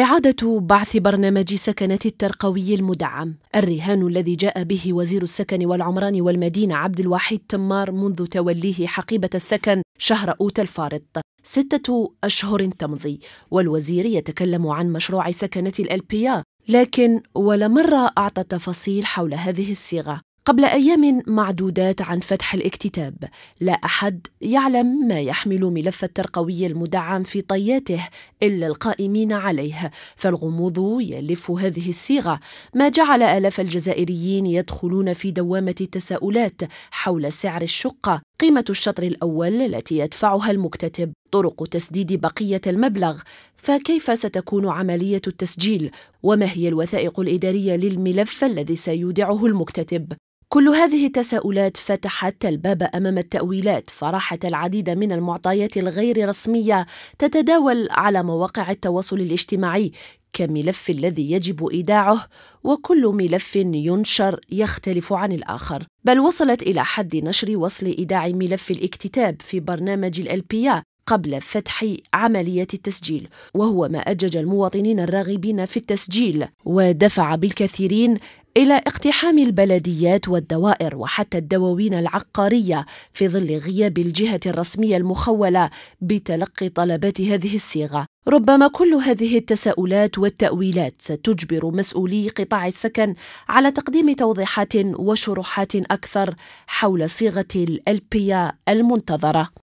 إعادة بعث برنامج سكنات الترقوي المدعم الرهان الذي جاء به وزير السكن والعمران والمدينة عبد الوحيد تمار منذ توليه حقيبة السكن شهر أوت الفارط ستة أشهر تمضي والوزير يتكلم عن مشروع سكنة الألبيا لكن ولا مرة أعطى تفاصيل حول هذه الصيغة قبل ايام معدودات عن فتح الاكتتاب لا احد يعلم ما يحمل ملف الترقوي المدعم في طياته الا القائمين عليه فالغموض يلف هذه الصيغه ما جعل الاف الجزائريين يدخلون في دوامه التساؤلات حول سعر الشقه قيمه الشطر الاول التي يدفعها المكتتب طرق تسديد بقيه المبلغ فكيف ستكون عمليه التسجيل وما هي الوثائق الاداريه للملف الذي سيودعه المكتتب كل هذه التساؤلات فتحت الباب امام التاويلات فراحت العديد من المعطيات الغير رسميه تتداول على مواقع التواصل الاجتماعي كملف الذي يجب ايداعه وكل ملف ينشر يختلف عن الاخر بل وصلت الى حد نشر وصل ايداع ملف الاكتتاب في برنامج الالبيا قبل فتح عملية التسجيل وهو ما أجج المواطنين الراغبين في التسجيل ودفع بالكثيرين إلى اقتحام البلديات والدوائر وحتى الدواوين العقارية في ظل غياب الجهة الرسمية المخولة بتلقي طلبات هذه الصيغة. ربما كل هذه التساؤلات والتأويلات ستجبر مسؤولي قطاع السكن على تقديم توضيحات وشروحات أكثر حول صيغة الألبية المنتظرة.